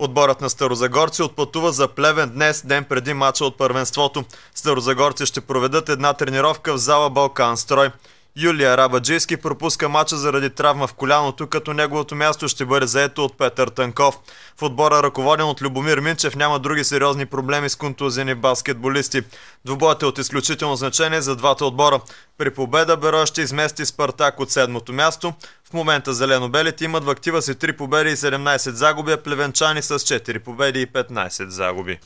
Отборът на Старозагорци отплатува за Плевен днес, ден преди мача от първенството. Старозагорци ще проведат една тренировка в зала Балкан Строй. Юлия Рабаджийски пропуска мача заради травма в коляното, като неговото място ще бъде заето от Петър Танков. В отбора, ръководен от Любомир Минчев, няма други сериозни проблеми с контузени баскетболисти. Двобоят е от изключително значение за двата отбора. При победа Берой ще измести Спартак от седмото място, в момента зелено-белите имат в актива си 3 победи и 17 загуби, а плевенчани с 4 победи и 15 загуби.